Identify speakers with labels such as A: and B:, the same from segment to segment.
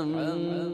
A: محمد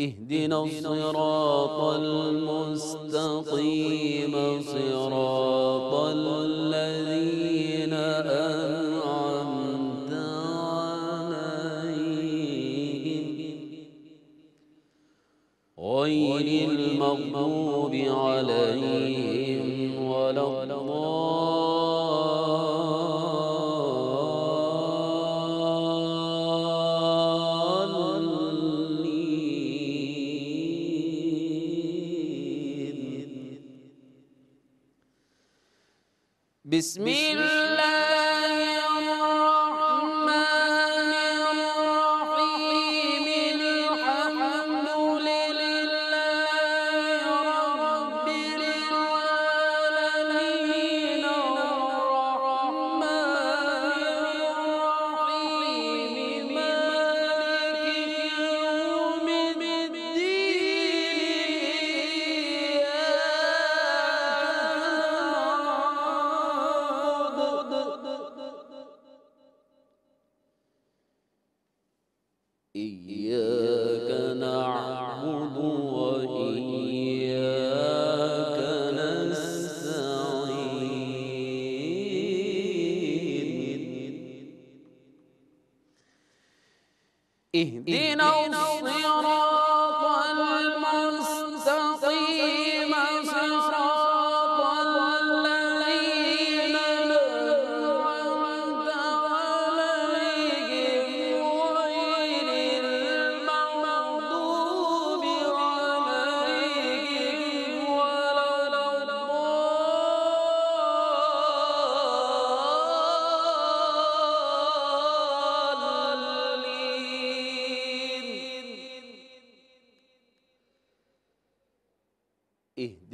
A: اهدنا الصراط المستقيم صراط بسم الله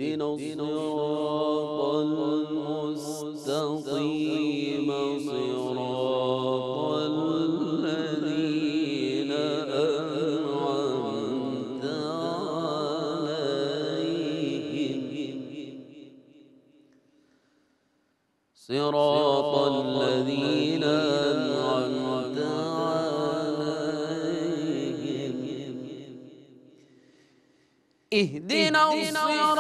A: اهدنا الصراط المستقيم صراط اهدنا الصراط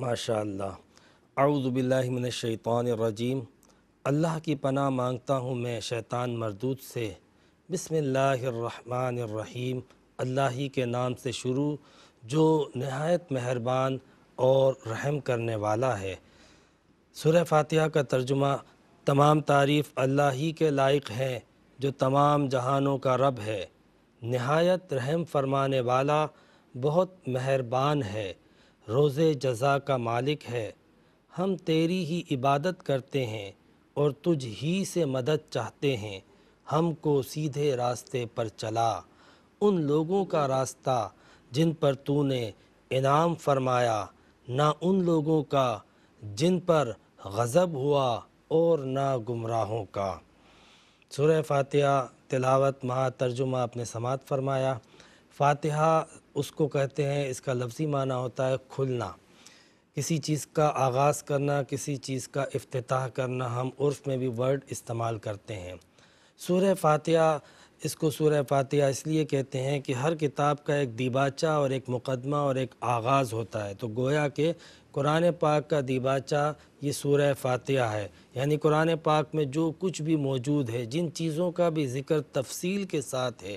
B: ماشاء اللہ من الشیطان الرجیم اللہ کی پناہ مانگتا ہوں میں شیطان مردود سے بسم اللہ الرحمن الرحیم اللہ ہی کے نام سے شروع جو نہایت مہربان اور رحم کرنے والا ہے سورہ فاتحہ کا ترجمہ تمام تعریف اللہ ہی کے لائق ہے جو تمام جہانوں کا رب ہے نہایت رحم فرمانے والا بہت مہربان ہے روز جزا کا مالک ہے ہم تیری ہی عبادت کرتے ہیں اور تجھ ہی سے مدد چاہتے ہیں ہم کو سیدھے راستے پر چلا ان لوگوں کا راستہ جن پر تو نے انعام فرمایا نہ ان لوگوں کا جن پر غضب ہوا اور نہ گمراہوں کا سورہ فاتحہ تلاوت ماہ ترجمہ اپنے سماعت فرمایا فاتحہ اس کو کہتے ہیں اس کا لفظی معنی ہوتا ہے کھلنا کسی چیز کا آغاز کرنا کسی چیز کا افتتاح کرنا ہم عرف میں بھی ورڈ استعمال کرتے ہیں سورہ فاتحہ اس کو سورہ فاتحہ اس لیے کہتے ہیں کہ ہر کتاب کا ایک دیباچہ اور ایک مقدمہ اور ایک آغاز ہوتا ہے تو گویا کہ قرآن پاک کا دیباچہ یہ سورہ فاتحہ ہے یعنی قرآن پاک میں جو کچھ بھی موجود ہے جن چیزوں کا بھی ذکر تفصیل کے ساتھ ہے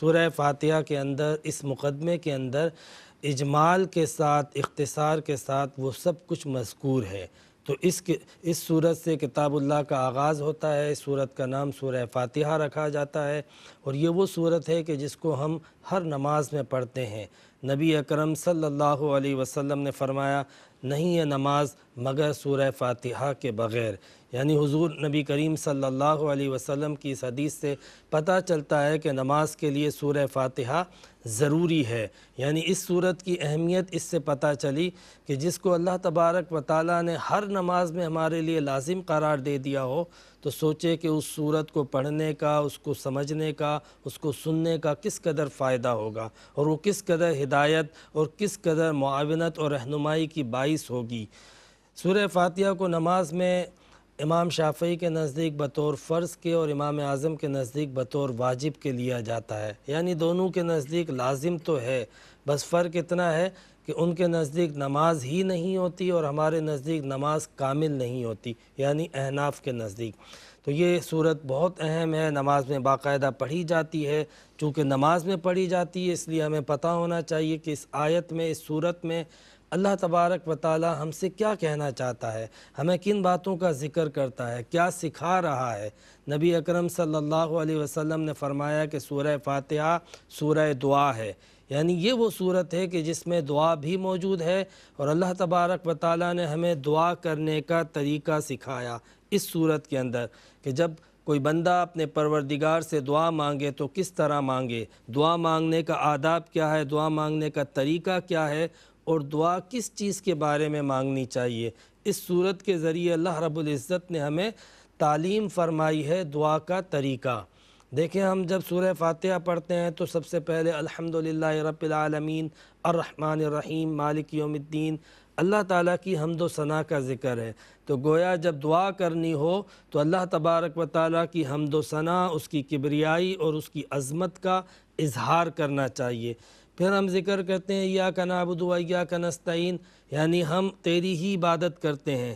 B: سورہ فاتحہ کے اندر اس مقدمے کے اندر اجمال کے ساتھ اختصار کے ساتھ وہ سب کچھ مذکور ہے تو اس کے اس صورت سے کتاب اللہ کا آغاز ہوتا ہے اس صورت کا نام سورہ فاتحہ رکھا جاتا ہے اور یہ وہ صورت ہے کہ جس کو ہم ہر نماز میں پڑھتے ہیں نبی اکرم صلی اللہ علیہ وسلم نے فرمایا نہیں یہ نماز مگر سورہ فاتحہ کے بغیر یعنی حضور نبی کریم صلی اللہ علیہ وسلم کی اس حدیث سے پتہ چلتا ہے کہ نماز کے لیے سورہ فاتحہ ضروری ہے یعنی اس صورت کی اہمیت اس سے پتہ چلی کہ جس کو اللہ تبارک و تعالیٰ نے ہر نماز میں ہمارے لیے لازم قرار دے دیا ہو تو سوچے کہ اس صورت کو پڑھنے کا اس کو سمجھنے کا اس کو سننے کا کس قدر فائدہ ہوگا اور وہ کس قدر ہدایت اور کس قدر معاونت اور رہنمائی کی باعث ہوگی سورہ فاتحہ کو نماز میں امام شافعی کے نزدیک بطور فرض کے اور امام اعظم کے نزدیک بطور واجب کے لیا جاتا ہے یعنی دونوں کے نزدیک لازم تو ہے بس فرق اتنا ہے کہ ان کے نزدیک نماز ہی نہیں ہوتی اور ہمارے نزدیک نماز کامل نہیں ہوتی یعنی اہناف کے نزدیک تو یہ صورت بہت اہم ہے نماز میں باقاعدہ پڑھی جاتی ہے چونکہ نماز میں پڑھی جاتی ہے اس لیے ہمیں پتہ ہونا چاہیے کہ اس آیت میں اس صورت میں اللہ تبارک و تعالی ہم سے کیا کہنا چاہتا ہے ہمیں کن باتوں کا ذکر کرتا ہے کیا سکھا رہا ہے نبی اکرم صلی اللہ علیہ وسلم نے فرمایا کہ سورہ فاتحہ سورہ دعا ہے یعنی یہ وہ صورت ہے کہ جس میں دعا بھی موجود ہے اور اللہ تبارک و تعالی نے ہمیں دعا کرنے کا طریقہ سکھایا اس صورت کے اندر کہ جب کوئی بندہ اپنے پروردگار سے دعا مانگے تو کس طرح مانگے دعا مانگنے کا آداب کیا ہے دعا مانگنے کا طریقہ کیا ہے اور دعا کس چیز کے بارے میں مانگنی چاہیے اس صورت کے ذریعے اللہ رب العزت نے ہمیں تعلیم فرمائی ہے دعا کا طریقہ دیکھیں ہم جب سورہ فاتحہ پڑھتے ہیں تو سب سے پہلے الحمدللہ رب العالمین الرحمن الرحیم مالک یوم الدین اللہ تعالیٰ کی حمد و ثناء کا ذکر ہے تو گویا جب دعا کرنی ہو تو اللہ تبارک و تعالیٰ کی حمد و ثناء اس کی کبریائی اور اس کی عظمت کا اظہار کرنا چاہیے پھر ہم ذکر کرتے ہیں یا کن و یا کنستعین یعنی ہم تیری ہی عبادت کرتے ہیں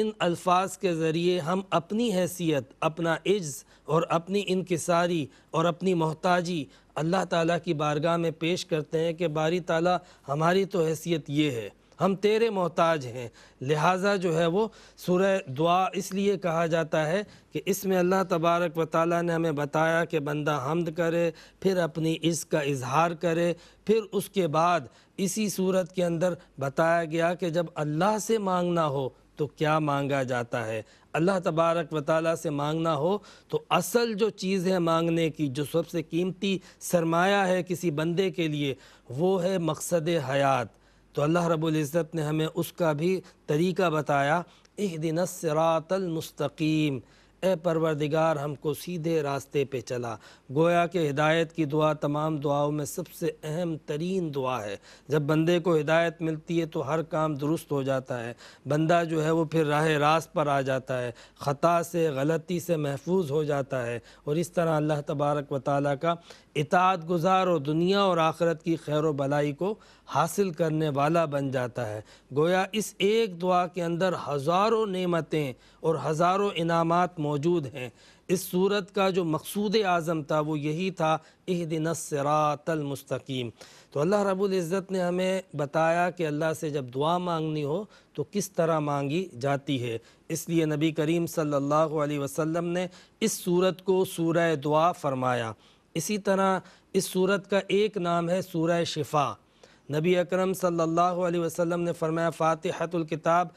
B: ان الفاظ کے ذریعے ہم اپنی حیثیت اپنا عجز اور اپنی انکساری اور اپنی محتاجی اللہ تعالیٰ کی بارگاہ میں پیش کرتے ہیں کہ باری تعالیٰ ہماری تو حیثیت یہ ہے ہم تیرے محتاج ہیں لہٰذا جو ہے وہ سورہ دعا اس لیے کہا جاتا ہے کہ اس میں اللہ تبارک و تعالیٰ نے ہمیں بتایا کہ بندہ حمد کرے پھر اپنی اس کا اظہار کرے پھر اس کے بعد اسی صورت کے اندر بتایا گیا کہ جب اللہ سے مانگنا ہو تو کیا مانگا جاتا ہے اللہ تبارک و تعالیٰ سے مانگنا ہو تو اصل جو چیز ہے مانگنے کی جو سب سے قیمتی سرمایہ ہے کسی بندے کے لیے وہ ہے مقصد حیات تو اللہ رب العزت نے ہمیں اس کا بھی طریقہ بتایا اہدن دنس المستقیم اے پروردگار ہم کو سیدھے راستے پہ چلا گویا کہ ہدایت کی دعا تمام دعاؤں میں سب سے اہم ترین دعا ہے جب بندے کو ہدایت ملتی ہے تو ہر کام درست ہو جاتا ہے بندہ جو ہے وہ پھر راہ راست پر آ جاتا ہے خطا سے غلطی سے محفوظ ہو جاتا ہے اور اس طرح اللہ تبارک و تعالیٰ کا اطاعت گزار اور دنیا اور آخرت کی خیر و بلائی کو حاصل کرنے والا بن جاتا ہے گویا اس ایک دعا کے اندر ہزاروں نعمتیں اور ہزاروں انعامات موجود ہیں اس صورت کا جو مقصود اعظم تھا وہ یہی تھا اہدن الصراط المستقیم تو اللہ رب العزت نے ہمیں بتایا کہ اللہ سے جب دعا مانگنی ہو تو کس طرح مانگی جاتی ہے اس لیے نبی کریم صلی اللہ علیہ وسلم نے اس صورت کو سورہ دعا فرمایا اسی طرح اس صورت کا ایک نام ہے سورہ شفا نبی اکرم صلی اللہ علیہ وسلم نے فرمایا فاتحت الکتاب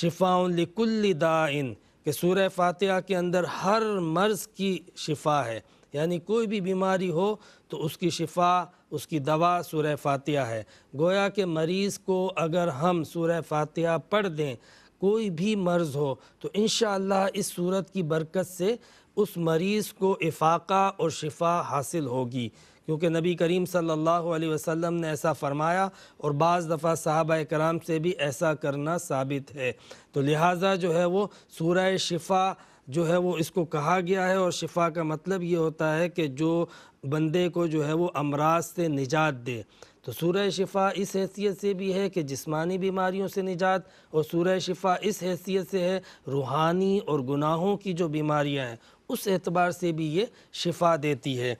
B: شفاؤن لکل دائن کہ سورہ فاتحہ کے اندر ہر مرض کی شفا ہے یعنی کوئی بھی بیماری ہو تو اس کی شفا اس کی دوا سورہ فاتحہ ہے گویا کہ مریض کو اگر ہم سورہ فاتحہ پڑھ دیں کوئی بھی مرض ہو تو انشاءاللہ اس صورت کی برکت سے اس مریض کو افاقہ اور شفا حاصل ہوگی کیونکہ نبی کریم صلی اللہ علیہ وسلم نے ایسا فرمایا اور بعض دفعہ صحابہ کرام سے بھی ایسا کرنا ثابت ہے تو لہٰذا جو ہے وہ سورہ شفا جو ہے وہ اس کو کہا گیا ہے اور شفا کا مطلب یہ ہوتا ہے کہ جو بندے کو جو ہے وہ امراض سے نجات دے تو سورہ شفا اس حیثیت سے بھی ہے کہ جسمانی بیماریوں سے نجات اور سورہ شفا اس حیثیت سے ہے روحانی اور گناہوں کی جو بیماریاں ہیں اس اعتبار سے بھی یہ شفا دیتی ہے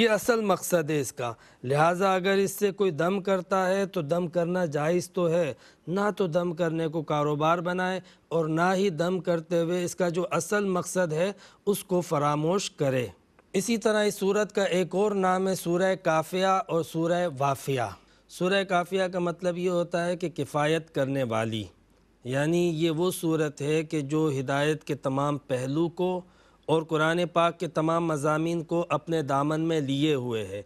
B: یہ اصل مقصد ہے اس کا لہٰذا اگر اس سے کوئی دم کرتا ہے تو دم کرنا جائز تو ہے نہ تو دم کرنے کو کاروبار بنائے اور نہ ہی دم کرتے ہوئے اس کا جو اصل مقصد ہے اس کو فراموش کرے اسی طرح اس صورت کا ایک اور نام ہے سورہ کافیہ اور سورہ وافیہ سورہ کافیہ کا مطلب یہ ہوتا ہے کہ کفایت کرنے والی یعنی یہ وہ صورت ہے کہ جو ہدایت کے تمام پہلو کو اور قرآن پاک کے تمام مضامین کو اپنے دامن میں لیے ہوئے ہے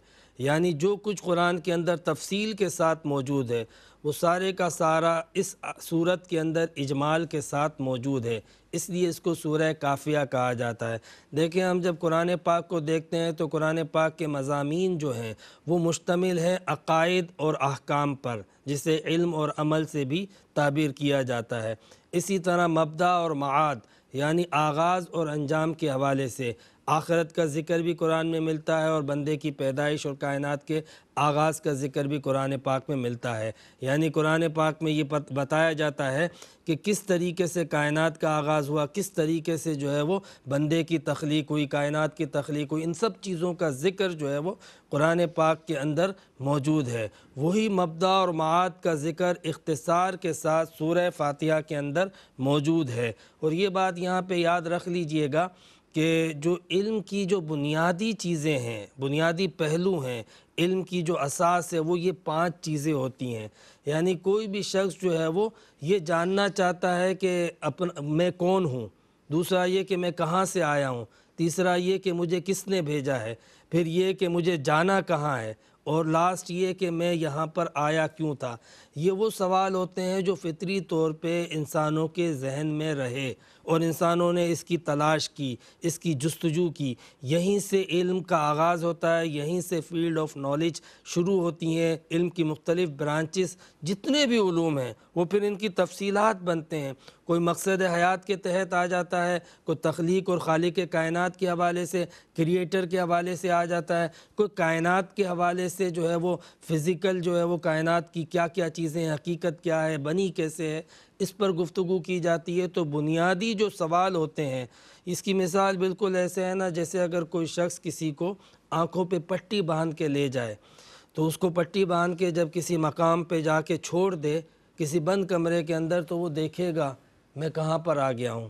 B: یعنی جو کچھ قرآن کے اندر تفصیل کے ساتھ موجود ہے وہ سارے کا سارا اس صورت کے اندر اجمال کے ساتھ موجود ہے اس لیے اس کو سورہ کافیہ کہا جاتا ہے دیکھیں ہم جب قرآن پاک کو دیکھتے ہیں تو قرآن پاک کے مضامین جو ہیں وہ مشتمل ہیں عقائد اور احکام پر جسے علم اور عمل سے بھی تعبیر کیا جاتا ہے اسی طرح مبدا اور معاد یعنی آغاز اور انجام کے حوالے سے آخرت کا ذکر بھی قرآن میں ملتا ہے اور بندے کی پیدائش اور کائنات کے آغاز کا ذکر بھی قرآن پاک میں ملتا ہے یعنی قرآن پاک میں یہ بتایا جاتا ہے کہ کس طریقے سے کائنات کا آغاز ہوا کس طریقے سے جو ہے وہ بندے کی تخلیق ہوئی کائنات کی تخلیق ہوئی ان سب چیزوں کا ذکر جو ہے وہ قرآن پاک کے اندر موجود ہے وہی مبدا اور معاد کا ذکر اختصار کے ساتھ سورہ فاتحہ کے اندر موجود ہے اور یہ بات یہاں پہ یاد رکھ لیجئے گا کہ جو علم کی جو بنیادی چیزیں ہیں بنیادی پہلو ہیں علم کی جو اساس ہے وہ یہ پانچ چیزیں ہوتی ہیں یعنی کوئی بھی شخص جو ہے وہ یہ جاننا چاہتا ہے کہ اپنا میں کون ہوں دوسرا یہ کہ میں کہاں سے آیا ہوں تیسرا یہ کہ مجھے کس نے بھیجا ہے پھر یہ کہ مجھے جانا کہاں ہے اور لاسٹ یہ کہ میں یہاں پر آیا کیوں تھا یہ وہ سوال ہوتے ہیں جو فطری طور پہ انسانوں کے ذہن میں رہے اور انسانوں نے اس کی تلاش کی اس کی جستجو کی یہیں سے علم کا آغاز ہوتا ہے یہیں سے فیلڈ آف نالج شروع ہوتی ہیں علم کی مختلف برانچز جتنے بھی علوم ہیں وہ پھر ان کی تفصیلات بنتے ہیں کوئی مقصد حیات کے تحت آ جاتا ہے کوئی تخلیق اور خالق کائنات کے حوالے سے کریئٹر کے حوالے سے آ جاتا ہے کوئی کائنات کے حوالے سے جو ہے وہ فزیکل جو ہے وہ کائنات کی کیا کیا چیزیں حقیقت کیا ہے بنی کیسے ہے اس پر گفتگو کی جاتی ہے تو بنیادی جو سوال ہوتے ہیں اس کی مثال بالکل ایسے ہے نا جیسے اگر کوئی شخص کسی کو آنکھوں پہ پٹی باندھ کے لے جائے تو اس کو پٹی باندھ کے جب کسی مقام پہ جا کے چھوڑ دے کسی بند کمرے کے اندر تو وہ دیکھے گا میں کہاں پر آ گیا ہوں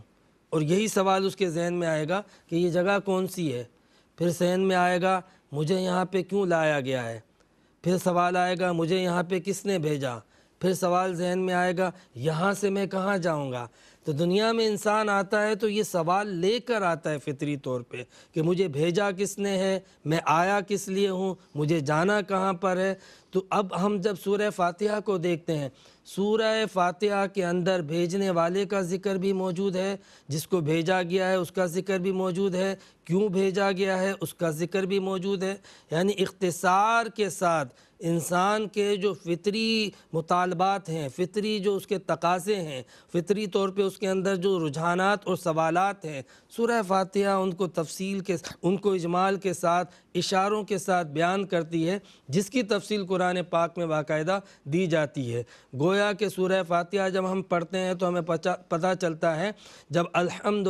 B: اور یہی سوال اس کے ذہن میں آئے گا کہ یہ جگہ کون سی ہے پھر ذہن میں آئے گا مجھے یہاں پہ کیوں لایا گیا ہے پھر سوال آئے گا مجھے یہاں پہ کس نے بھیجا پھر سوال ذہن میں آئے گا یہاں سے میں کہاں جاؤں گا تو دنیا میں انسان آتا ہے تو یہ سوال لے کر آتا ہے فطری طور پہ کہ مجھے بھیجا کس نے ہے میں آیا کس لیے ہوں مجھے جانا کہاں پر ہے تو اب ہم جب سورہ فاتحہ کو دیکھتے ہیں سورہ فاتحہ کے اندر بھیجنے والے کا ذکر بھی موجود ہے جس کو بھیجا گیا ہے اس کا ذکر بھی موجود ہے کیوں بھیجا گیا ہے اس کا ذکر بھی موجود ہے یعنی اختصار کے ساتھ انسان کے جو فطری مطالبات ہیں فطری جو اس کے تقاضے ہیں فطری طور پہ اس کے اندر جو رجحانات اور سوالات ہیں سورہ فاتحہ ان کو تفصیل کے ان کو اجمال کے ساتھ اشاروں کے ساتھ بیان کرتی ہے جس کی تفصیل قرآن پاک میں باقاعدہ دی جاتی ہے گویا کہ سورہ فاتحہ جب ہم پڑھتے ہیں تو ہمیں پتہ چلتا ہے جب الحمد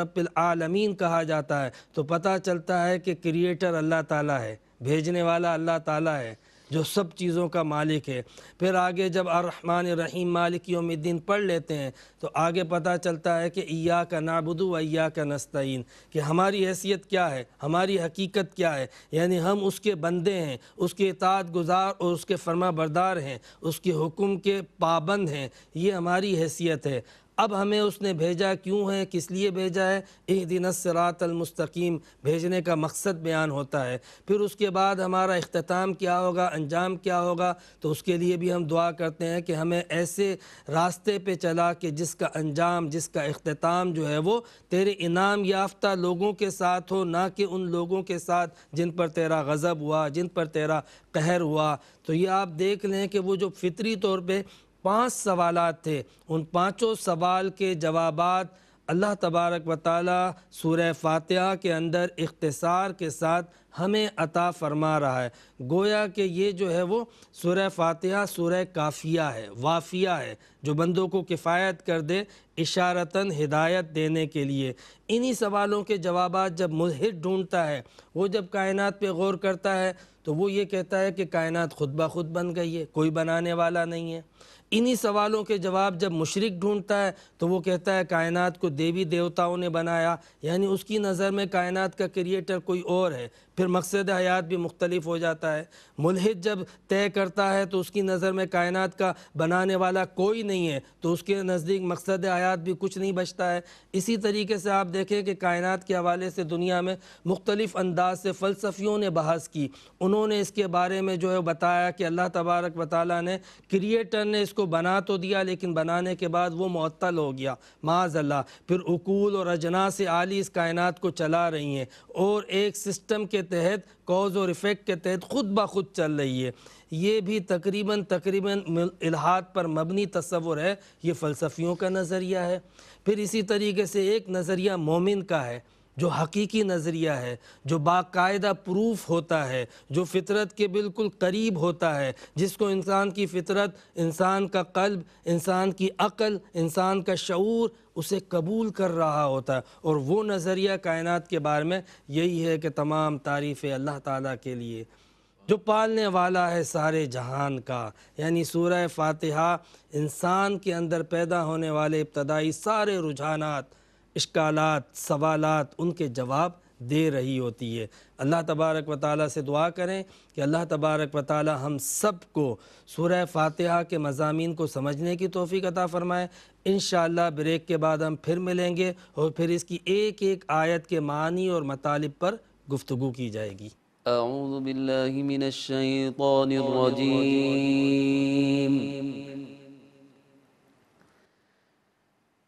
B: رب العالمین کہا جاتا ہے ہے تو پتا چلتا ہے کہ کریٹر اللہ تعالیٰ ہے بھیجنے والا اللہ تعالیٰ ہے جو سب چیزوں کا مالک ہے پھر آگے جب الرحمن الرحیم مالک یوم الدین پڑھ لیتے ہیں تو آگے پتہ چلتا ہے کہ ایا کا نابدو ایا کا نستعین کہ ہماری حیثیت کیا ہے ہماری حقیقت کیا ہے یعنی ہم اس کے بندے ہیں اس کے اطاعت گزار اور اس کے فرما بردار ہیں اس کے حکم کے پابند ہیں یہ ہماری حیثیت ہے اب ہمیں اس نے بھیجا کیوں ہے کس لیے بھیجا ہے ایک دن رات المستقیم بھیجنے کا مقصد بیان ہوتا ہے پھر اس کے بعد ہمارا اختتام کیا ہوگا انجام کیا ہوگا تو اس کے لیے بھی ہم دعا کرتے ہیں کہ ہمیں ایسے راستے پہ چلا کہ جس کا انجام جس کا اختتام جو ہے وہ تیرے انعام یافتہ لوگوں کے ساتھ ہو نہ کہ ان لوگوں کے ساتھ جن پر تیرا غضب ہوا جن پر تیرا قہر ہوا تو یہ آپ دیکھ لیں کہ وہ جو فطری طور پہ پانچ سوالات تھے ان پانچوں سوال کے جوابات اللہ تبارک و تعالی سورہ فاتحہ کے اندر اختصار کے ساتھ ہمیں عطا فرما رہا ہے گویا کہ یہ جو ہے وہ سورہ فاتحہ سورہ کافیہ ہے وافیہ ہے جو بندوں کو کفایت کر دے اشارتاً ہدایت دینے کے لیے انہی سوالوں کے جوابات جب مہر ڈھونڈتا ہے وہ جب کائنات پہ غور کرتا ہے تو وہ یہ کہتا ہے کہ کائنات خود بخود خود بن گئی ہے کوئی بنانے والا نہیں ہے انہی سوالوں کے جواب جب مشرق ڈھونڈتا ہے تو وہ کہتا ہے کائنات کو دیوی دیوتاؤں نے بنایا یعنی اس کی نظر میں کائنات کا کریئٹر کوئی اور ہے پھر مقصد حیات بھی مختلف ہو جاتا ہے ملحد جب طے کرتا ہے تو اس کی نظر میں کائنات کا بنانے والا کوئی نہیں ہے تو اس کے نزدیک مقصد حیات بھی کچھ نہیں بچتا ہے اسی طریقے سے آپ دیکھیں کہ کائنات کے حوالے سے دنیا میں مختلف انداز سے فلسفیوں نے بحث کی انہوں نے اس کے بارے میں جو ہے بتایا کہ اللہ تبارک و تعالیٰ نے کریٹر نے اس کو بنا تو دیا لیکن بنانے کے بعد وہ معطل ہو گیا معاذ اللہ پھر اقول اور اجنا سے عالی اس کائنات کو چلا رہی ہیں اور ایک سسٹم کے تحت کوز اور افیکٹ کے تحت خود بخود چل رہی ہے یہ بھی تقریباً تقریباً الحاط پر مبنی تصور ہے یہ فلسفیوں کا نظریہ ہے پھر اسی طریقے سے ایک نظریہ مومن کا ہے جو حقیقی نظریہ ہے جو باقاعدہ پروف ہوتا ہے جو فطرت کے بالکل قریب ہوتا ہے جس کو انسان کی فطرت انسان کا قلب انسان کی عقل انسان کا شعور اسے قبول کر رہا ہوتا ہے اور وہ نظریہ کائنات کے بارے میں یہی ہے کہ تمام تعریف اللہ تعالیٰ کے لیے جو پالنے والا ہے سارے جہان کا یعنی سورہ فاتحہ انسان کے اندر پیدا ہونے والے ابتدائی سارے رجحانات اشکالات سوالات ان کے جواب دے رہی ہوتی ہے اللہ تبارک و تعالیٰ سے دعا کریں کہ اللہ تبارک و تعالیٰ ہم سب کو سورہ فاتحہ کے مضامین کو سمجھنے کی توفیق عطا فرمائیں انشاءاللہ بریک کے بعد ہم پھر ملیں گے اور پھر اس کی ایک ایک آیت کے معنی اور مطالب پر گفتگو کی جائے گی
A: اعوذ باللہ من الشیطان الرجیم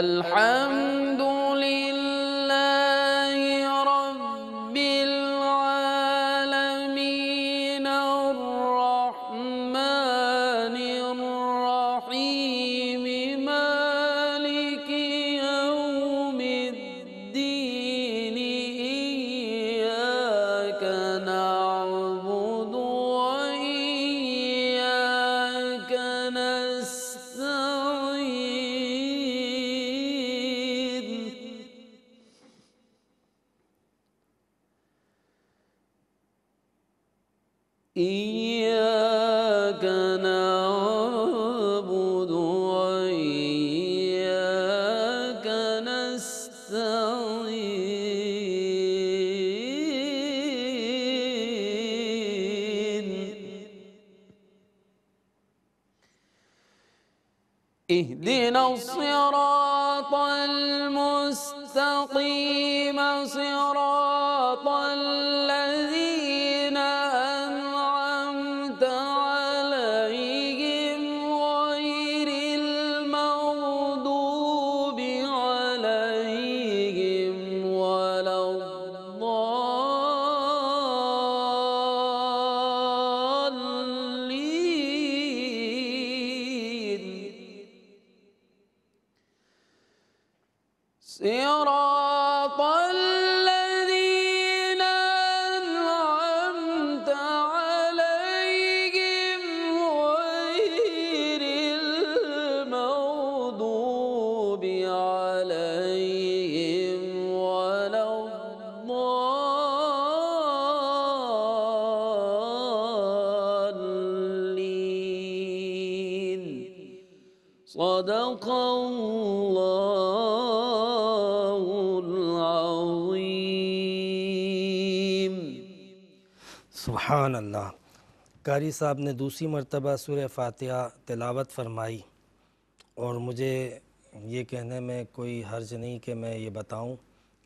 A: الحمد اهدنا الصراط المستقيم صراط
B: سبحان اللہ قاری صاحب نے دوسری مرتبہ سورہ فاتحہ تلاوت فرمائی اور مجھے یہ کہنے میں کوئی حرج نہیں کہ میں یہ بتاؤں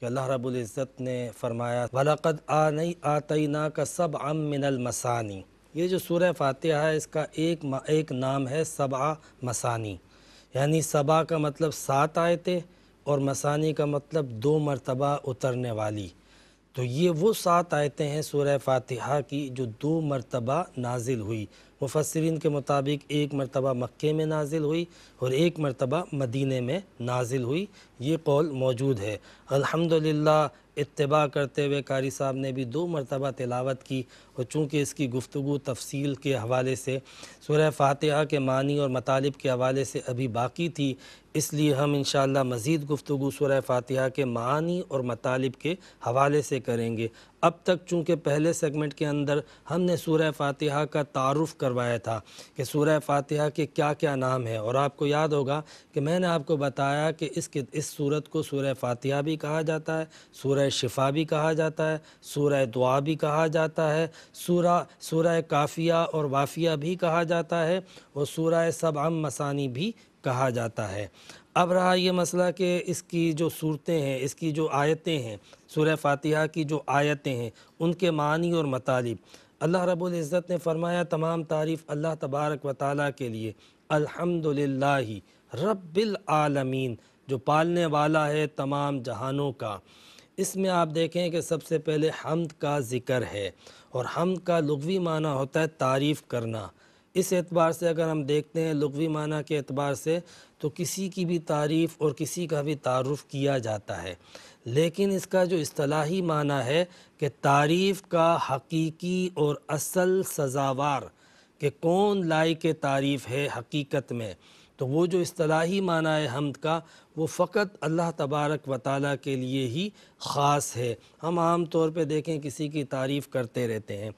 B: کہ اللہ رب العزت نے فرمایا وَلَقَدْ آ نہیں آ تئی کا سب ام من المسانی یہ جو سورہ فاتحہ ہے اس کا ایک ایک نام ہے سبع مسانی یعنی سبع کا مطلب سات آیتیں اور مسانی کا مطلب دو مرتبہ اترنے والی تو یہ وہ سات آیتیں ہیں سورہ فاتحہ کی جو دو مرتبہ نازل ہوئی مفسرین کے مطابق ایک مرتبہ مکہ میں نازل ہوئی اور ایک مرتبہ مدینہ میں نازل ہوئی یہ قول موجود ہے الحمدللہ اتباع کرتے ہوئے قاری صاحب نے بھی دو مرتبہ تلاوت کی اور چونکہ اس کی گفتگو تفصیل کے حوالے سے سورہ فاتحہ کے معنی اور مطالب کے حوالے سے ابھی باقی تھی اس لیے ہم انشاءاللہ مزید گفتگو سورہ فاتحہ کے معانی اور مطالب کے حوالے سے کریں گے اب تک چونکہ پہلے سیگمنٹ کے اندر ہم نے سورہ فاتحہ کا تعارف کروایا تھا کہ سورہ فاتحہ کے کیا کیا نام ہے اور آپ کو یاد ہوگا کہ میں نے آپ کو بتایا کہ اس کے اس صورت کو سورہ فاتحہ بھی کہا جاتا ہے سورہ شفا بھی کہا جاتا ہے سورہ دعا بھی کہا جاتا ہے سورہ سورہ کافیہ اور وافیہ بھی کہا جاتا ہے اور سورہ سبعم مسانی بھی کہا جاتا ہے اب رہا یہ مسئلہ کہ اس کی جو صورتیں ہیں اس کی جو آیتیں ہیں سورہ فاتحہ کی جو آیتیں ہیں ان کے معنی اور مطالب اللہ رب العزت نے فرمایا تمام تعریف اللہ تبارک و تعالیٰ کے لیے الحمد رب العالمین جو پالنے والا ہے تمام جہانوں کا اس میں آپ دیکھیں کہ سب سے پہلے حمد کا ذکر ہے اور حمد کا لغوی معنی ہوتا ہے تعریف کرنا اس اعتبار سے اگر ہم دیکھتے ہیں لغوی معنی کے اعتبار سے تو کسی کی بھی تعریف اور کسی کا بھی تعارف کیا جاتا ہے لیکن اس کا جو اصطلاحی معنی ہے کہ تعریف کا حقیقی اور اصل سزاوار کہ کون لائق تعریف ہے حقیقت میں تو وہ جو اصطلاحی معنی حمد کا وہ فقط اللہ تبارک و تعالیٰ کے لیے ہی خاص ہے ہم عام طور پہ دیکھیں کسی کی تعریف کرتے رہتے ہیں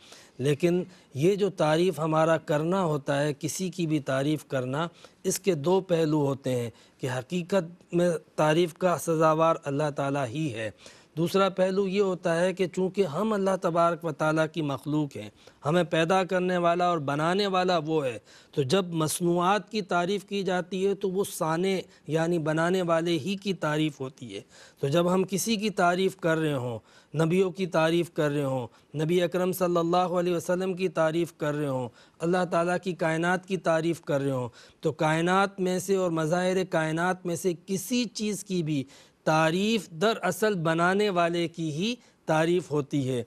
B: لیکن یہ جو تعریف ہمارا کرنا ہوتا ہے کسی کی بھی تعریف کرنا اس کے دو پہلو ہوتے ہیں کہ حقیقت میں تعریف کا سزاوار اللہ تعالیٰ ہی ہے دوسرا پہلو یہ ہوتا ہے کہ چونکہ ہم اللہ تبارک و تعالیٰ کی مخلوق ہیں ہمیں پیدا کرنے والا اور بنانے والا وہ ہے تو جب مصنوعات کی تعریف کی جاتی ہے تو وہ سانے یعنی بنانے والے ہی کی تعریف ہوتی ہے تو جب ہم کسی کی تعریف کر رہے ہوں نبیوں کی تعریف کر رہے ہوں نبی اکرم صلی اللہ علیہ وسلم کی تعریف کر رہے ہوں اللہ تعالیٰ کی کائنات کی تعریف کر رہے ہوں تو کائنات میں سے اور مظاہر کائنات میں سے کسی چیز کی بھی تعریف در اصل بنانے والے کی ہی تعریف ہوتی ہے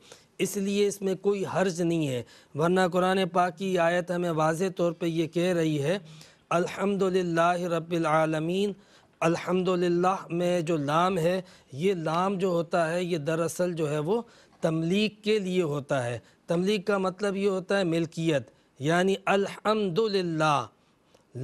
B: اس لیے اس میں کوئی حرج نہیں ہے ورنہ قرآن پاک کی آیت ہمیں واضح طور پہ یہ کہہ رہی ہے الحمد رب العالمین الحمد میں جو لام ہے یہ لام جو ہوتا ہے یہ در اصل جو ہے وہ تملیغ کے لیے ہوتا ہے تملیغ کا مطلب یہ ہوتا ہے ملکیت یعنی الحمد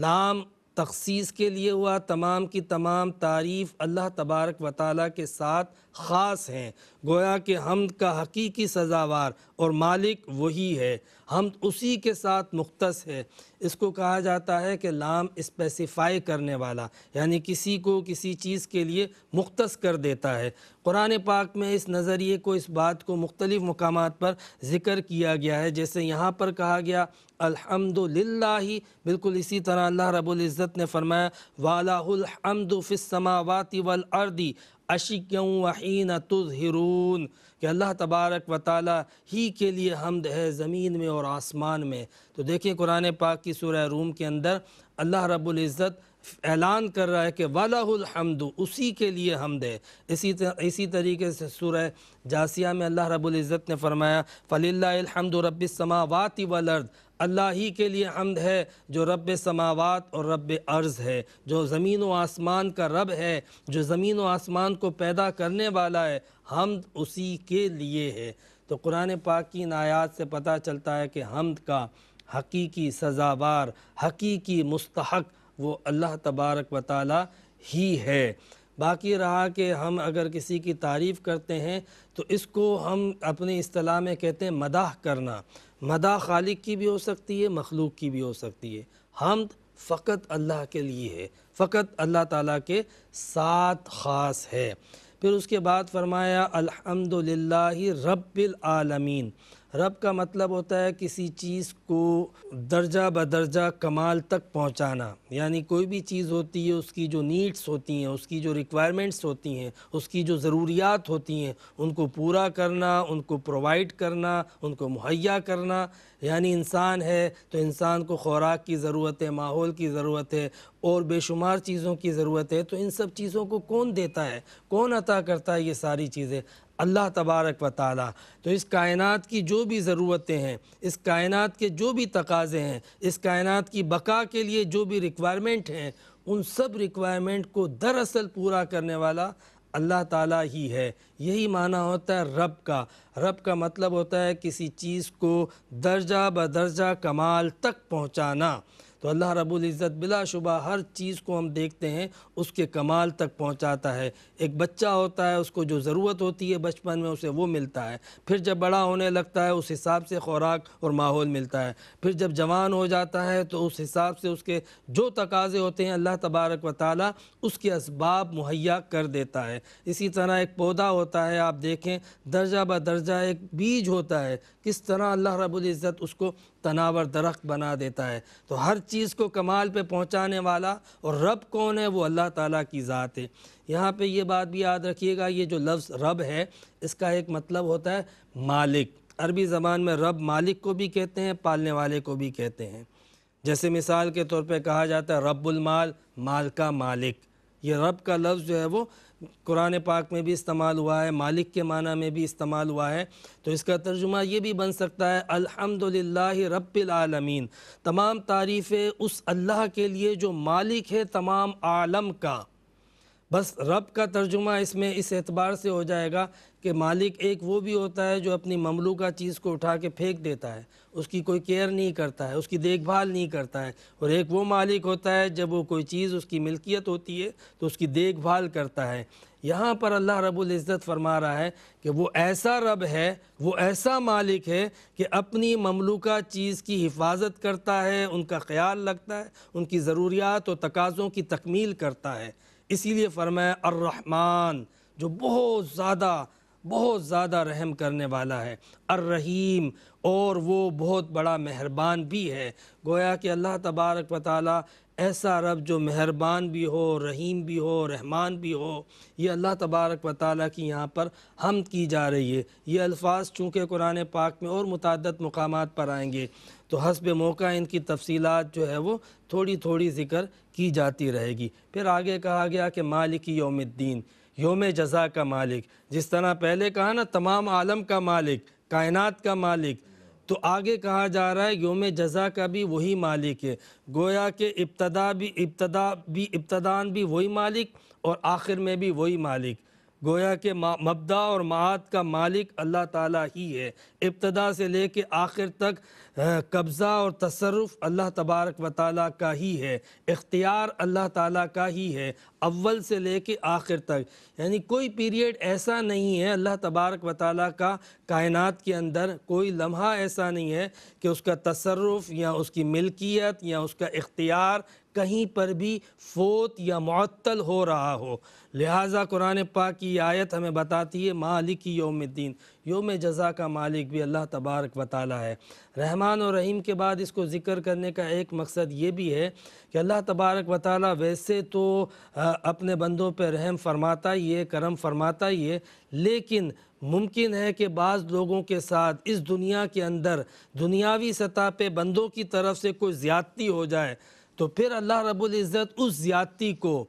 B: لام تخصیص کے لیے ہوا تمام کی تمام تعریف اللہ تبارک و تعالیٰ کے ساتھ خاص ہیں گویا کہ حمد کا حقیقی سزاوار اور مالک وہی ہے حمد اسی کے ساتھ مختص ہے اس کو کہا جاتا ہے کہ لام اسپیسیفائی کرنے والا یعنی کسی کو کسی چیز کے لیے مختص کر دیتا ہے قرآن پاک میں اس نظریے کو اس بات کو مختلف مقامات پر ذکر کیا گیا ہے جیسے یہاں پر کہا گیا الحمدللہ ہی بالکل اسی طرح اللہ رب العزت نے فرمایا وَالَهُ الْحَمْدُ فِي السَّمَاوَاتِ وَالْأَرْضِ اشکیوں وحین تظہرون کہ اللہ تبارک و تعالیٰ ہی کے لیے حمد ہے زمین میں اور آسمان میں تو دیکھیں قرآن پاک کی سورہ روم کے اندر اللہ رب العزت اعلان کر رہا ہے کہ ولا الحمد اسی کے لیے حمد ہے اسی اسی طریقے سے سورہ جاسیہ میں اللہ رب العزت نے فرمایا فلی اللہ رَبِّ السَّمَاوَاتِ وَالْأَرْضِ اللہ ہی کے لیے حمد ہے جو رب سماوات اور رب عرض ہے جو زمین و آسمان کا رب ہے جو زمین و آسمان کو پیدا کرنے والا ہے حمد اسی کے لیے ہے تو قرآن پاک ان نایات سے پتہ چلتا ہے کہ حمد کا حقیقی سزاوار حقیقی مستحق وہ اللہ تبارک و تعالی ہی ہے باقی رہا کہ ہم اگر کسی کی تعریف کرتے ہیں تو اس کو ہم اپنی اصطلاح میں کہتے ہیں مداح کرنا مدا خالق کی بھی ہو سکتی ہے مخلوق کی بھی ہو سکتی ہے حمد فقط اللہ کے لیے ہے فقط اللہ تعالیٰ کے ساتھ خاص ہے پھر اس کے بعد فرمایا الحمد رب العالمین رب کا مطلب ہوتا ہے کسی چیز کو درجہ بدرجہ کمال تک پہنچانا یعنی کوئی بھی چیز ہوتی ہے اس کی جو نیڈس ہوتی ہیں اس کی جو ریکوائرمنٹس ہوتی ہیں اس کی جو ضروریات ہوتی ہیں ان کو پورا کرنا ان کو پرووائڈ کرنا ان کو مہیا کرنا یعنی انسان ہے تو انسان کو خوراک کی ضرورت ہے ماحول کی ضرورت ہے اور بے شمار چیزوں کی ضرورت ہے تو ان سب چیزوں کو کون دیتا ہے کون عطا کرتا ہے یہ ساری چیزیں اللہ تبارک و تعالی تو اس کائنات کی جو بھی ضرورتیں ہیں اس کائنات کے جو بھی تقاضے ہیں اس کائنات کی بقا کے لیے جو بھی ریکوائرمنٹ ہیں ان سب ریکوائرمنٹ کو دراصل پورا کرنے والا اللہ تعالیٰ ہی ہے یہی معنی ہوتا ہے رب کا رب کا مطلب ہوتا ہے کسی چیز کو درجہ بدرجہ کمال تک پہنچانا تو اللہ رب العزت بلا شبہ ہر چیز کو ہم دیکھتے ہیں اس کے کمال تک پہنچاتا ہے ایک بچہ ہوتا ہے اس کو جو ضرورت ہوتی ہے بچپن میں اسے وہ ملتا ہے پھر جب بڑا ہونے لگتا ہے اس حساب سے خوراک اور ماحول ملتا ہے پھر جب جوان ہو جاتا ہے تو اس حساب سے اس کے جو تقاضے ہوتے ہیں اللہ تبارک و تعالیٰ اس کے اسباب مہیا کر دیتا ہے اسی طرح ایک پودا ہوتا ہے آپ دیکھیں درجہ بہ درجہ ایک بیج ہوتا ہے کس طرح اللہ رب العزت اس کو تناور درخت بنا دیتا ہے تو ہر چیز کو کمال پہ پہنچانے والا اور رب کون ہے وہ اللہ تعالیٰ کی ذات ہے یہاں پہ یہ بات بھی یاد رکھیے گا یہ جو لفظ رب ہے اس کا ایک مطلب ہوتا ہے مالک عربی زبان میں رب مالک کو بھی کہتے ہیں پالنے والے کو بھی کہتے ہیں جیسے مثال کے طور پہ کہا جاتا ہے رب المال مال کا مالک یہ رب کا لفظ جو ہے وہ قرآن پاک میں بھی استعمال ہوا ہے مالک کے معنی میں بھی استعمال ہوا ہے تو اس کا ترجمہ یہ بھی بن سکتا ہے الحمد رب العالمین تمام تعریفیں اس اللہ کے لیے جو مالک ہے تمام عالم کا بس رب کا ترجمہ اس میں اس اعتبار سے ہو جائے گا کہ مالک ایک وہ بھی ہوتا ہے جو اپنی مملوکہ چیز کو اٹھا کے پھینک دیتا ہے اس کی کوئی کیئر نہیں کرتا ہے اس کی دیکھ بھال نہیں کرتا ہے اور ایک وہ مالک ہوتا ہے جب وہ کوئی چیز اس کی ملکیت ہوتی ہے تو اس کی دیکھ بھال کرتا ہے یہاں پر اللہ رب العزت فرما رہا ہے کہ وہ ایسا رب ہے وہ ایسا مالک ہے کہ اپنی مملوکہ چیز کی حفاظت کرتا ہے ان کا خیال رکھتا ہے ان کی ضروریات اور تقاضوں کی تکمیل کرتا ہے اسی لیے فرمایا الرحمن جو بہت زیادہ بہت زیادہ رحم کرنے والا ہے الرحیم اور وہ بہت بڑا مہربان بھی ہے گویا کہ اللہ تبارک و تعالی ایسا رب جو مہربان بھی ہو رحیم بھی ہو رحمان بھی ہو یہ اللہ تبارک و تعالی کی یہاں پر حمد کی جا رہی ہے یہ الفاظ چونکہ قرآن پاک میں اور متعدد مقامات پر آئیں گے تو حسب موقع ان کی تفصیلات جو ہے وہ تھوڑی تھوڑی ذکر کی جاتی رہے گی پھر آگے کہا گیا کہ مالک یوم الدین یوم جزا کا مالک جس طرح پہلے کہا نا تمام عالم کا مالک کائنات کا مالک تو آگے کہا جا رہا ہے یوم جزا کا بھی وہی مالک ہے گویا کہ ابتدا بھی ابتدا بھی ابتدان بھی وہی مالک اور آخر میں بھی وہی مالک گویا کہ مبدا اور معاد کا مالک اللہ تعالیٰ ہی ہے ابتدا سے لے کے آخر تک قبضہ اور تصرف اللہ تبارک و تعالیٰ کا ہی ہے اختیار اللہ تعالیٰ کا ہی ہے اول سے لے کے آخر تک یعنی کوئی پیریڈ ایسا نہیں ہے اللہ تبارک و تعالیٰ کا کائنات کے اندر کوئی لمحہ ایسا نہیں ہے کہ اس کا تصرف یا اس کی ملکیت یا اس کا اختیار کہیں پر بھی فوت یا معطل ہو رہا ہو لہٰذا قرآن پاک کی آیت ہمیں بتاتی ہے مالک یوم الدین یوم جزا کا مالک بھی اللہ تبارک و تعالی ہے رحمان و رحیم کے بعد اس کو ذکر کرنے کا ایک مقصد یہ بھی ہے کہ اللہ تبارک و تعالی ویسے تو اپنے بندوں پہ رحم فرماتا ہی ہے کرم فرماتا ہی ہے لیکن ممکن ہے کہ بعض لوگوں کے ساتھ اس دنیا کے اندر دنیاوی سطح پہ بندوں کی طرف سے کوئی زیادتی ہو جائے تو پھر اللہ رب العزت اس زیادتی کو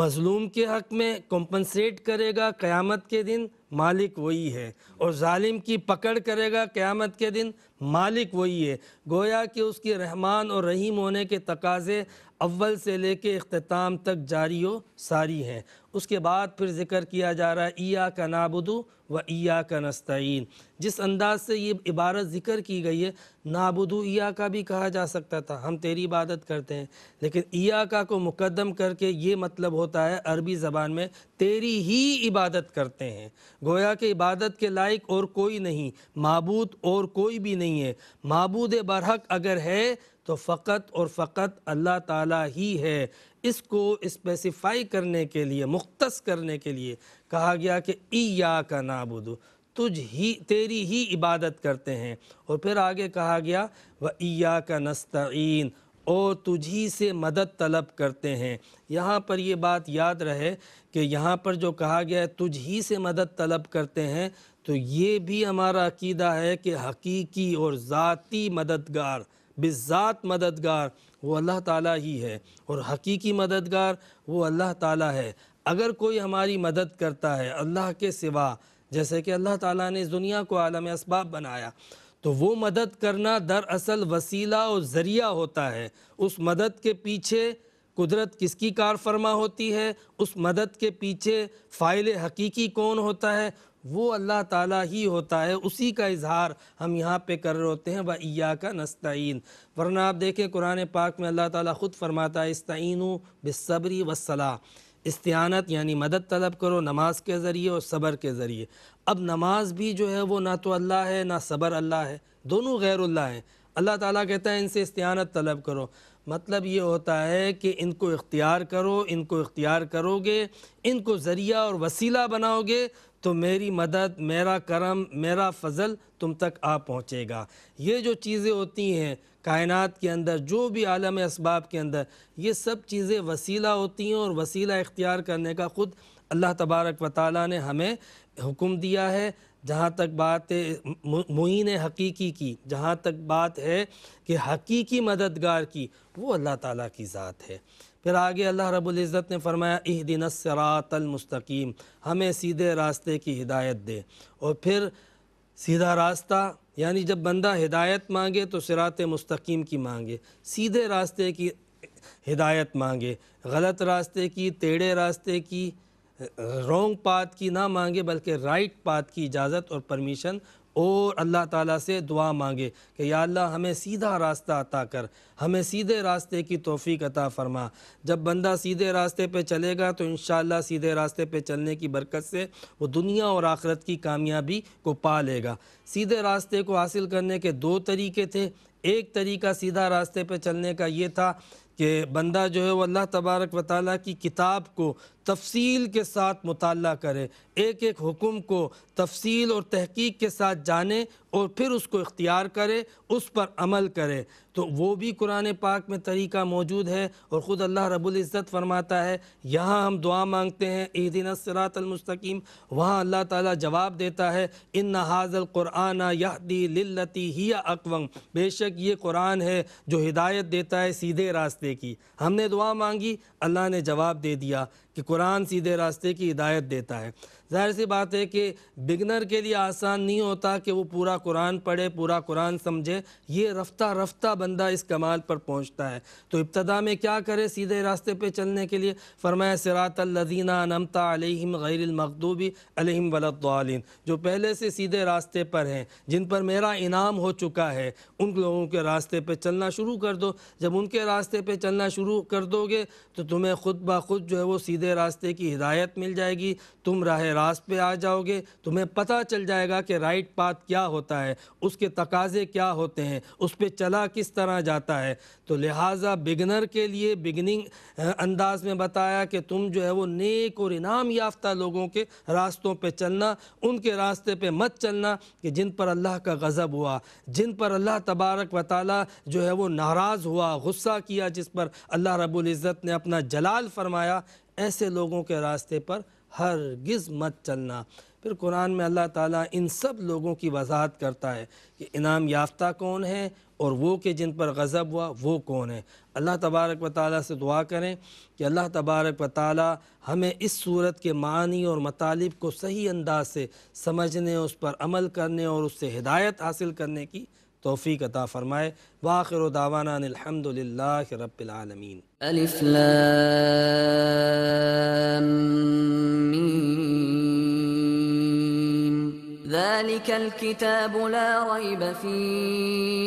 B: مظلوم کے حق میں کمپنسیٹ کرے گا قیامت کے دن مالک وہی ہے اور ظالم کی پکڑ کرے گا قیامت کے دن مالک وہی ہے گویا کہ اس کی رحمان اور رحیم ہونے کے تقاضے اول سے لے کے اختتام تک جاری و ساری ہیں اس کے بعد پھر ذکر کیا جا رہا ہے ایا کا نابدو و ایا کا نستعین جس انداز سے یہ عبارت ذکر کی گئی ہے نابدو ایا کا بھی کہا جا سکتا تھا ہم تیری عبادت کرتے ہیں لیکن ایا کا کو مقدم کر کے یہ مطلب ہوتا ہے عربی زبان میں تیری ہی عبادت کرتے ہیں گویا کہ عبادت کے لائق اور کوئی نہیں معبود اور کوئی بھی نہیں ہے معبود برحق اگر ہے تو فقط اور فقط اللہ تعالیٰ ہی ہے اس کو اسپیسیفائی کرنے کے لیے مختص کرنے کے لیے کہا گیا کہ ایا کا نابدو تجھ ہی تیری ہی عبادت کرتے ہیں اور پھر آگے کہا گیا و ایا کا نستعین اور تجھ ہی سے مدد طلب کرتے ہیں یہاں پر یہ بات یاد رہے کہ یہاں پر جو کہا گیا ہے تجھ ہی سے مدد طلب کرتے ہیں تو یہ بھی ہمارا عقیدہ ہے کہ حقیقی اور ذاتی مددگار بزاد مددگار وہ اللہ تعالیٰ ہی ہے اور حقیقی مددگار وہ اللہ تعالیٰ ہے اگر کوئی ہماری مدد کرتا ہے اللہ کے سوا جیسے کہ اللہ تعالیٰ نے دنیا کو عالم اسباب بنایا تو وہ مدد کرنا دراصل وسیلہ اور ذریعہ ہوتا ہے اس مدد کے پیچھے قدرت کس کی کار فرما ہوتی ہے اس مدد کے پیچھے فائل حقیقی کون ہوتا ہے وہ اللہ تعالیٰ ہی ہوتا ہے اسی کا اظہار ہم یہاں پہ کر رہے ہوتے ہیں و ایا کا نستعین ورنہ آپ دیکھیں قرآن پاک میں اللہ تعالیٰ خود فرماتا ہے استعین و بےصبری وصلاح استعانت یعنی مدد طلب کرو نماز کے ذریعے اور صبر کے ذریعے اب نماز بھی جو ہے وہ نہ تو اللہ ہے نہ صبر اللہ ہے دونوں غیر اللہ ہیں اللہ تعالیٰ کہتا ہے ان سے استعانت طلب کرو مطلب یہ ہوتا ہے کہ ان کو اختیار کرو ان کو اختیار کرو گے ان کو ذریعہ اور وسیلہ بناؤ گے تو میری مدد میرا کرم میرا فضل تم تک آ پہنچے گا یہ جو چیزیں ہوتی ہیں کائنات کے اندر جو بھی عالم اسباب کے اندر یہ سب چیزیں وسیلہ ہوتی ہیں اور وسیلہ اختیار کرنے کا خود اللہ تبارک و تعالیٰ نے ہمیں حکم دیا ہے جہاں تک بات معین حقیقی کی جہاں تک بات ہے کہ حقیقی مددگار کی وہ اللہ تعالیٰ کی ذات ہے پھر آگے اللہ رب العزت نے فرمایا اہ دن المستقیم ہمیں سیدھے راستے کی ہدایت دے اور پھر سیدھا راستہ یعنی جب بندہ ہدایت مانگے تو صراط مستقیم کی مانگے سیدھے راستے کی ہدایت مانگے غلط راستے کی ٹیڑھے راستے کی رونگ پات کی نہ مانگے بلکہ رائٹ پات کی اجازت اور پرمیشن اور اللہ تعالیٰ سے دعا مانگے کہ یا اللہ ہمیں سیدھا راستہ عطا کر ہمیں سیدھے راستے کی توفیق عطا فرما جب بندہ سیدھے راستے پہ چلے گا تو انشاءاللہ سیدھے راستے پہ چلنے کی برکت سے وہ دنیا اور آخرت کی کامیابی کو پا لے گا سیدھے راستے کو حاصل کرنے کے دو طریقے تھے ایک طریقہ سیدھا راستے پہ چلنے کا یہ تھا کہ بندہ جو ہے وہ اللہ تبارک و تعالیٰ کی کتاب کو تفصیل کے ساتھ مطالعہ کرے ایک ایک حکم کو تفصیل اور تحقیق کے ساتھ جانے اور پھر اس کو اختیار کرے اس پر عمل کرے تو وہ بھی قرآن پاک میں طریقہ موجود ہے اور خود اللہ رب العزت فرماتا ہے یہاں ہم دعا مانگتے ہیں عید الصراط المستقیم وہاں اللہ تعالیٰ جواب دیتا ہے ان حاضل قرآن یہدی للتی ہی اقوام بے شک یہ قرآن ہے جو ہدایت دیتا ہے سیدھے راستے راستے کی ہم نے دعا مانگی اللہ نے جواب دے دیا کہ قرآن سیدھے راستے کی ہدایت دیتا ہے ظاہر سی بات ہے کہ بگنر کے لیے آسان نہیں ہوتا کہ وہ پورا قرآن پڑھے پورا قرآن سمجھے یہ رفتہ رفتہ بندہ اس کمال پر پہنچتا ہے تو ابتدا میں کیا کرے سیدھے راستے پہ چلنے کے لیے فرمایا سرات الدینہ نمتا علیہم غیر المقدوبی علیہم ولاۃ جو پہلے سے سیدھے راستے پر ہیں جن پر میرا انعام ہو چکا ہے ان لوگوں کے راستے پہ چلنا شروع کر دو جب ان کے راستے پہ چلنا شروع کر دو گے تو تمہیں خود بخود جو ہے وہ سیدھے راستے کی ہدایت مل جائے گی تم راہ راہ راس پہ آ جاؤ گے تمہیں پتہ چل جائے گا کہ رائٹ پاتھ کیا ہوتا ہے اس کے تقاضے کیا ہوتے ہیں اس پہ چلا کس طرح جاتا ہے تو لہٰذا بگنر کے لیے بگننگ انداز میں بتایا کہ تم جو ہے وہ نیک اور انعام یافتہ لوگوں کے راستوں پہ چلنا ان کے راستے پہ مت چلنا کہ جن پر اللہ کا غضب ہوا جن پر اللہ تبارک و تعالی جو ہے وہ ناراض ہوا غصہ کیا جس پر اللہ رب العزت نے اپنا جلال فرمایا ایسے لوگوں کے راستے پر ہرگز مت چلنا پھر قرآن میں اللہ تعالیٰ ان سب لوگوں کی وضاحت کرتا ہے کہ انعام یافتہ کون ہے اور وہ کہ جن پر غضب ہوا وہ کون ہے اللہ تبارک و تعالیٰ سے دعا کریں کہ اللہ تبارک و تعالیٰ ہمیں اس صورت کے معنی اور مطالب کو صحیح انداز سے سمجھنے اس پر عمل کرنے اور اس سے ہدایت حاصل کرنے کی توفیق عطا فرمائے واخر و دعوانا الحمد للہ رب العالمین ألف لام
A: ميم ذلك الكتاب لا ريب فيه